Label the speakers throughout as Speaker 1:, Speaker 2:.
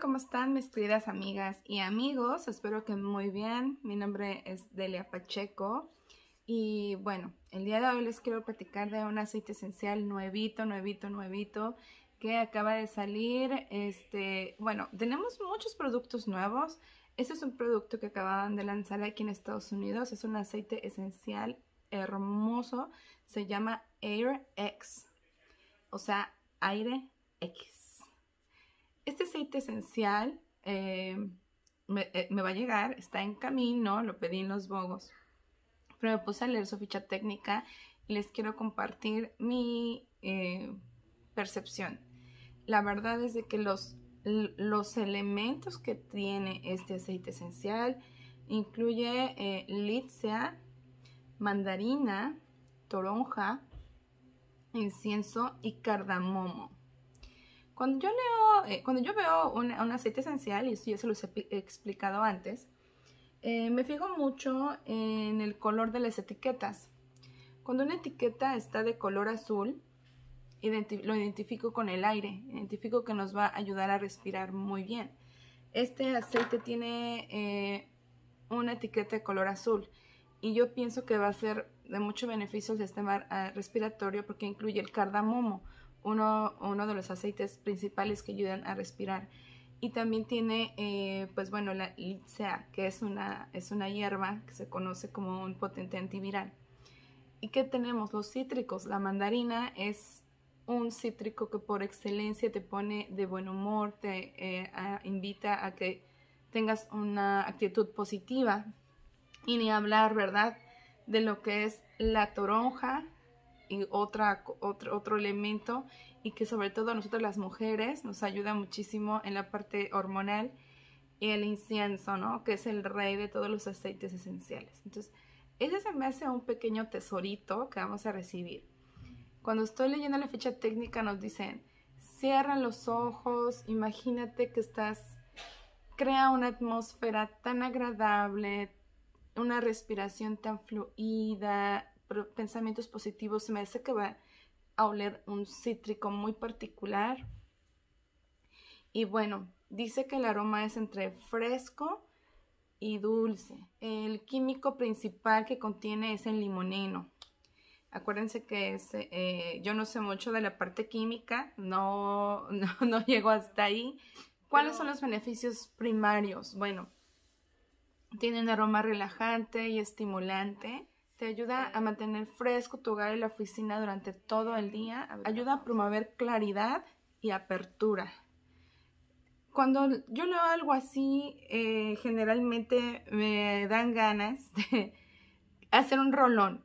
Speaker 1: ¿cómo están mis queridas amigas y amigos? Espero que muy bien. Mi nombre es Delia Pacheco y bueno, el día de hoy les quiero platicar de un aceite esencial nuevito, nuevito, nuevito que acaba de salir. Este, bueno, tenemos muchos productos nuevos. Este es un producto que acababan de lanzar aquí en Estados Unidos. Es un aceite esencial hermoso. Se llama Air X. O sea, aire X. Este aceite esencial eh, eh, me, va a llegar, está en camino, lo pedí en los bogos, pero me puse a leer su ficha técnica y les quiero compartir mi eh, percepción. La verdad es de que los, los elementos que tiene este aceite esencial incluye litsea, mandarina, toronja, incienso y cardamomo. Cuando yo leo, eh, cuando yo veo un, aceite esencial, y eso ya se los he explicado antes, eh, me fijo mucho en el color de las etiquetas. Cuando una etiqueta está de color azul, lo identifico con el aire, identifico que nos va a ayudar a respirar muy bien. Este aceite tiene eh, una etiqueta de color azul y yo pienso que va a ser de mucho beneficio al sistema ah, respiratorio porque incluye el cardamomo, uno, de los aceites principales que ayudan a respirar. Y también tiene, eh, pues bueno, la litsea, que es una, es una hierba que se conoce como un potente antiviral. ¿Y qué tenemos? Los cítricos. La mandarina es un cítrico que por excelencia te pone de buen humor, te eh, invita a que tengas una actitud positiva. Y ni hablar, ¿verdad? De lo que es la toronja, y otra, otro, otro elemento y que sobre todo a nosotros las mujeres nos ayuda muchísimo en la parte hormonal y el incienso, ¿no? Que es el rey de todos los aceites esenciales. Entonces, ese se me hace un pequeño tesorito que vamos a recibir. Cuando estoy leyendo la ficha técnica nos dicen, cierra los ojos, imagínate que estás, crea una atmósfera tan agradable, una respiración tan fluida, pensamientos positivos, me hace que va a oler un cítrico muy particular. Y bueno, dice que el aroma es entre fresco y dulce. El químico principal que contiene es el limoneno. Acuérdense que eh, yo no sé mucho de la parte química, no, no, llego hasta ahí. ¿Cuáles son los beneficios primarios? Bueno, tiene un aroma relajante y estimulante. Te ayuda a mantener fresco tu hogar y la oficina durante todo el día. Ayuda a promover claridad y apertura. Cuando yo leo algo así, eh, generalmente me dan ganas de hacer un rolón.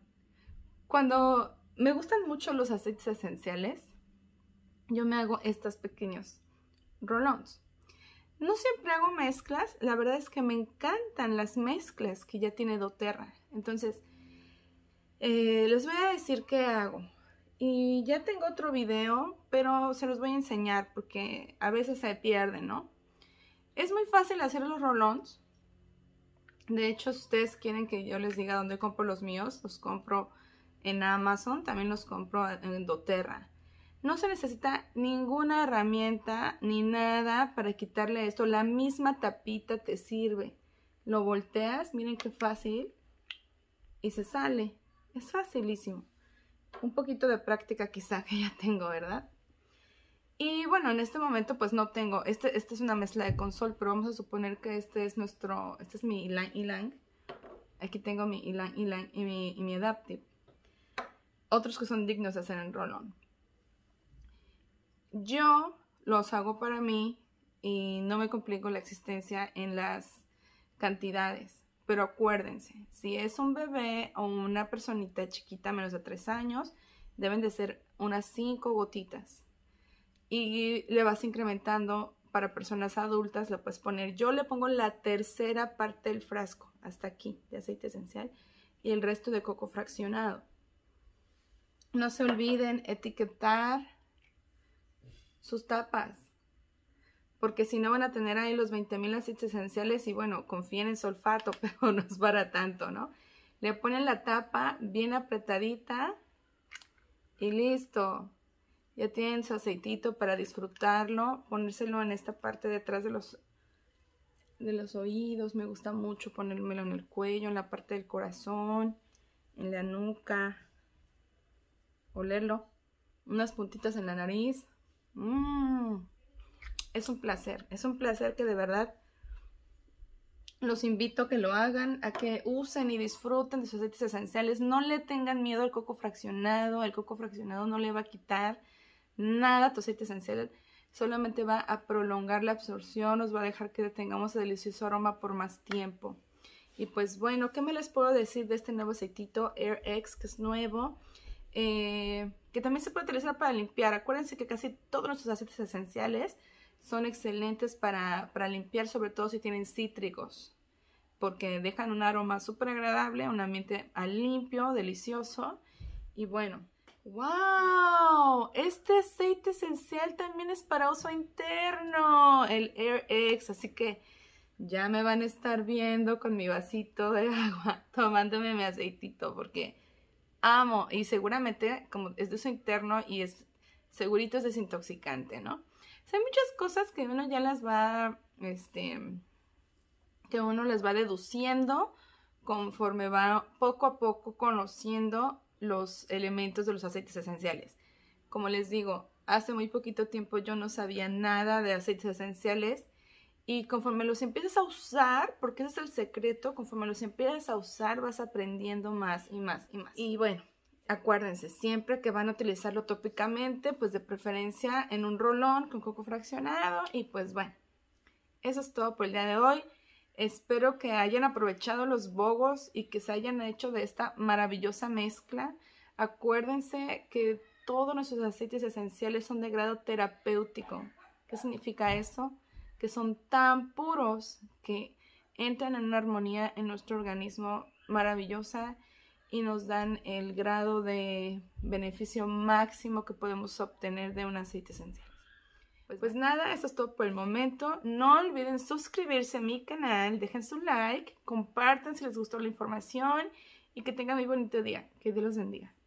Speaker 1: Cuando me gustan mucho los aceites esenciales, yo me hago estos pequeños rolones. No siempre hago mezclas, la verdad es que me encantan las mezclas que ya tiene doTERRA. Entonces, eh, les voy a decir qué hago. Y ya tengo otro video, pero se los voy a enseñar porque a veces se pierde, ¿no? Es muy fácil hacer los rolons. De hecho, ustedes quieren que yo les diga dónde compro los míos, los compro en Amazon, también los compro en doTERRA. No se necesita ninguna herramienta ni nada para quitarle esto. La misma tapita te sirve. Lo volteas, miren qué fácil, y se sale. Es facilísimo. Un poquito de práctica quizá que ya tengo, ¿verdad? Y bueno, en este momento pues no tengo, este, esta es una mezcla de consol, pero vamos a suponer que este es nuestro, este es mi y Ilang. Aquí tengo mi Ilang Ilang y mi, y mi Adaptive. Otros que son dignos de hacer en rolón Yo los hago para mí y no me complico la existencia en las cantidades. Pero acuérdense, si es un bebé o una personita chiquita menos de 3 años, deben de ser unas 5 gotitas. Y le vas incrementando para personas adultas, lo puedes poner, yo le pongo la tercera parte del frasco, hasta aquí, de aceite esencial, y el resto de coco fraccionado. No se olviden etiquetar sus tapas porque si no van a tener ahí los 20.000 mil aceites esenciales y bueno, confíen en solfato, pero no es para tanto, ¿no? Le ponen la tapa bien apretadita y listo. Ya tienen su aceitito para disfrutarlo, ponérselo en esta parte detrás de los, de los oídos. Me gusta mucho ponérmelo en el cuello, en la parte del corazón, en la nuca. Olerlo. Unas puntitas en la nariz. Mmm es un placer, es un placer que de verdad los invito a que lo hagan, a que usen y disfruten de sus aceites esenciales. No le tengan miedo al coco fraccionado. El coco fraccionado no le va a quitar nada a tu aceite esencial. Solamente va a prolongar la absorción, nos va a dejar que tengamos el delicioso aroma por más tiempo. Y pues bueno, ¿qué me les puedo decir de este nuevo aceitito AirX que es nuevo? Eh, que también se puede utilizar para limpiar. Acuérdense que casi todos nuestros aceites esenciales son excelentes para, limpiar, sobre todo si tienen cítricos, porque dejan un aroma súper agradable, un ambiente ah, limpio, delicioso. Y bueno, ¡Wow! Este aceite esencial también es para uso interno, el air AirX. Así que ya me van a estar viendo con mi vasito de agua, tomándome mi aceitito, porque amo. Y seguramente, como es de uso interno y es segurito es desintoxicante, ¿no? hay muchas cosas que uno ya las va, este, que uno las va deduciendo conforme va poco a poco conociendo los elementos de los aceites esenciales. Como les digo, hace muy poquito tiempo yo no sabía nada de aceites esenciales y conforme los empiezas a usar, porque ese es el secreto, conforme los empiezas a usar vas aprendiendo más y más y más. Y bueno, acuérdense, siempre que van a utilizarlo tópicamente, pues de preferencia en un rolón con coco fraccionado y pues bueno, eso es todo por el día de hoy. Espero que hayan aprovechado los bogos y que se hayan hecho de esta maravillosa mezcla. Acuérdense que todos nuestros aceites esenciales son de grado terapéutico. ¿Qué significa eso? Que son tan puros que entran en una armonía en nuestro organismo maravillosa y nos dan el grado de beneficio máximo que podemos obtener de un aceite esencial. Pues, pues nada, eso es todo por el momento. No olviden suscribirse a mi canal, dejen su like, compartan si les gustó la información y que tengan muy bonito día. Que Dios los bendiga.